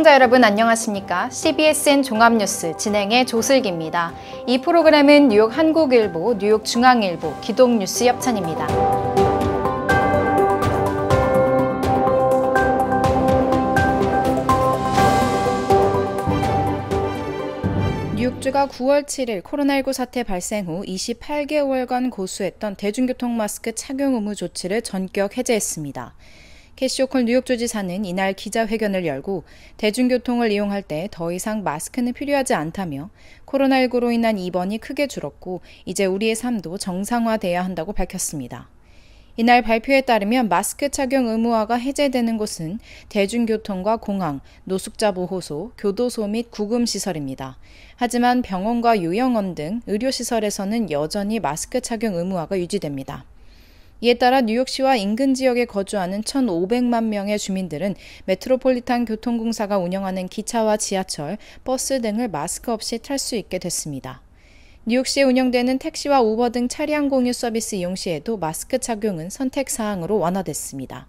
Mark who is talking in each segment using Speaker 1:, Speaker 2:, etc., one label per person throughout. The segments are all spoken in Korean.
Speaker 1: 시청자 여러분 안녕하십니까? CBSN 종합뉴스 진행의 조슬기입니다. 이 프로그램은 뉴욕 한국일보, 뉴욕 중앙일보, 기동뉴스 협찬입니다. 뉴욕주가 9월 7일 코로나19 사태 발생 후 28개월간 고수했던 대중교통 마스크 착용 의무 조치를 전격 해제했습니다. 캐시오컬 뉴욕조지사는 이날 기자회견을 열고 대중교통을 이용할 때 더 이상 마스크는 필요하지 않다며 코로나19로 인한 입원이 크게 줄었고 이제 우리의 삶도 정상화돼야 한다고 밝혔습니다. 이날 발표에 따르면 마스크 착용 의무화가 해제되는 곳은 대중교통과 공항, 노숙자 보호소, 교도소 및 구금시설입니다. 하지만 병원과 요양원 등 의료시설에서는 여전히 마스크 착용 의무화가 유지됩니다. 이에 따라 뉴욕시와 인근 지역에 거주하는 1,500만 명의 주민들은 메트로폴리탄 교통공사가 운영하는 기차와 지하철, 버스 등을 마스크 없이 탈 수 있게 됐습니다. 뉴욕시에 운영되는 택시와 우버 등 차량 공유 서비스 이용 시에도 마스크 착용은 선택 사항으로 완화됐습니다.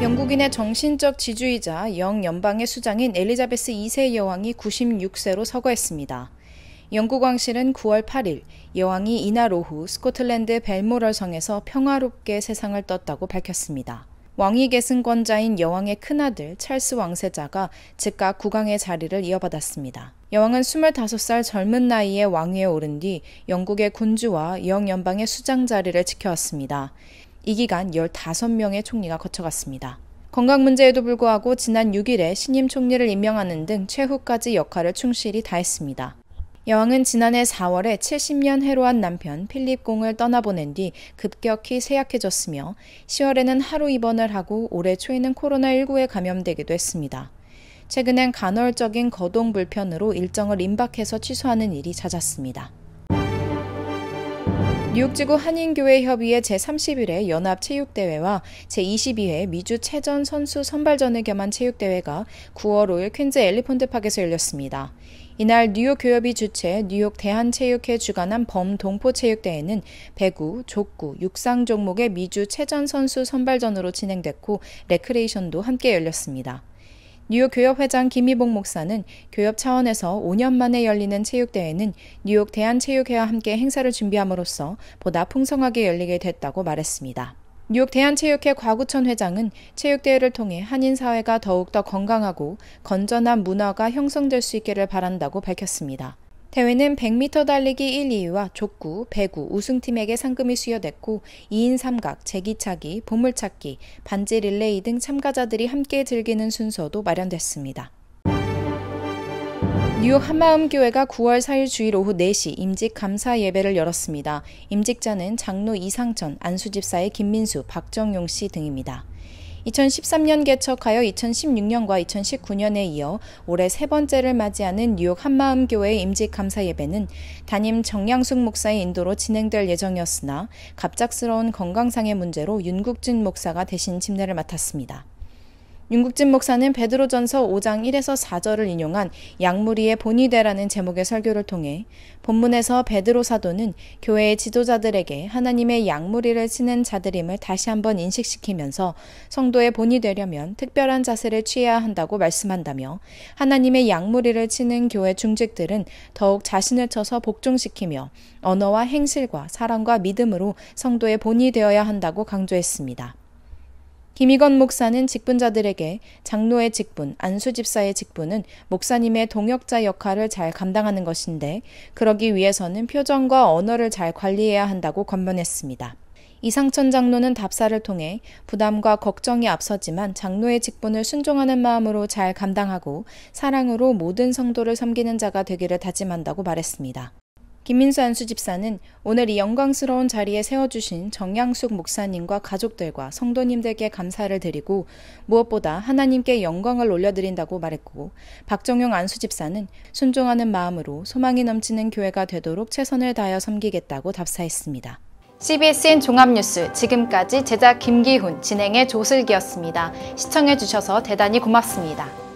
Speaker 1: 영국인의 정신적 지주이자 영 연방의 수장인 엘리자베스 2세 여왕이 96세로 서거했습니다. 영국 왕실은 9월 8일 여왕이 이날 오후 스코틀랜드 벨모럴 성에서 평화롭게 세상을 떴다고 밝혔습니다. 왕위 계승권자인 여왕의 큰아들 찰스 왕세자가 즉각 국왕의 자리를 이어받았습니다. 여왕은 25살 젊은 나이에 왕위에 오른 뒤 영국의 군주와 영연방의 수장 자리를 지켜왔습니다. 이 기간 15명의 총리가 거쳐갔습니다. 건강 문제에도 불구하고 지난 6일에 신임 총리를 임명하는 등 최후까지 역할을 충실히 다했습니다. 여왕은 지난해 4월에 70년 해로한 남편 필립 공을 떠나보낸 뒤 급격히 쇠약해졌으며 10월에는 하루 입원을 하고 올해 초에는 코로나19에 감염되기도 했습니다. 최근엔 간헐적인 거동 불편으로 일정을 임박해서 취소하는 일이 잦았습니다. 뉴욕지구 한인교회 협의회 제31회 연합체육대회와 제22회 미주 체전 선수 선발전을 겸한 체육대회가 9월 5일 퀸즈 엘리펀드 파크에서 열렸습니다. 이날 뉴욕 교협이 주최 뉴욕 대한체육회 주관한 범동포체육대회는 배구, 족구, 육상 종목의 미주 체전 선수 선발전으로 진행됐고 레크레이션도 함께 열렸습니다. 뉴욕 교협 회장 김희봉 목사는 교협 차원에서 5년 만에 열리는 체육대회는 뉴욕 대한체육회와 함께 행사를 준비함으로써 보다 풍성하게 열리게 됐다고 말했습니다. 뉴욕 대한체육회 과구천 회장은 체육대회를 통해 한인 사회가 더욱더 건강하고 건전한 문화가 형성될 수 있기를 바란다고 밝혔습니다. 대회는 100m 달리기 1, 2위와 족구, 배구, 우승팀에게 상금이 수여됐고 2인 3각 제기차기, 보물찾기, 반지 릴레이 등 참가자들이 함께 즐기는 순서도 마련됐습니다. 뉴욕 한마음교회가 9월 4일 주일 오후 4시 임직 감사 예배를 열었습니다. 임직자는 장로 이상천, 안수집사의 김민수, 박정용 씨 등입니다. 2013년 개척하여 2016년과 2019년에 이어 올해 세 번째를 맞이하는 뉴욕 한마음교회 임직 감사 예배는 담임 정양숙 목사의 인도로 진행될 예정이었으나 갑작스러운 건강상의 문제로 윤국진 목사가 대신 침례를 맡았습니다. 윤국진 목사는 베드로전서 5장 1에서 4절을 인용한 양무리의 본이 되라는 제목의 설교를 통해 본문에서 베드로 사도는 교회의 지도자들에게 하나님의 양무리를 치는 자들임을 다시 한번 인식시키면서 성도의 본이 되려면 특별한 자세를 취해야 한다고 말씀한다며 하나님의 양무리를 치는 교회 중직들은 더욱 자신을 쳐서 복종시키며 언어와 행실과 사랑과 믿음으로 성도의 본이 되어야 한다고 강조했습니다. 김희건 목사는 직분자들에게 장로의 직분, 안수집사의 직분은 목사님의 동역자 역할을 잘 감당하는 것인데 그러기 위해서는 표정과 언어를 잘 관리해야 한다고 권면했습니다. 이상천 장로는 답사를 통해 부담과 걱정이 앞서지만 장로의 직분을 순종하는 마음으로 잘 감당하고 사랑으로 모든 성도를 섬기는 자가 되기를 다짐한다고 말했습니다. 김민수 안수집사는 오늘 이 영광스러운 자리에 세워주신 정양숙 목사님과 가족들과 성도님들께 감사를 드리고 무엇보다 하나님께 영광을 올려드린다고 말했고 박정용 안수집사는 순종하는 마음으로 소망이 넘치는 교회가 되도록 최선을 다하여 섬기겠다고 답사했습니다. CBSN 종합뉴스 지금까지 제작 김기훈 진행의 조슬기였습니다. 시청해주셔서 대단히 고맙습니다.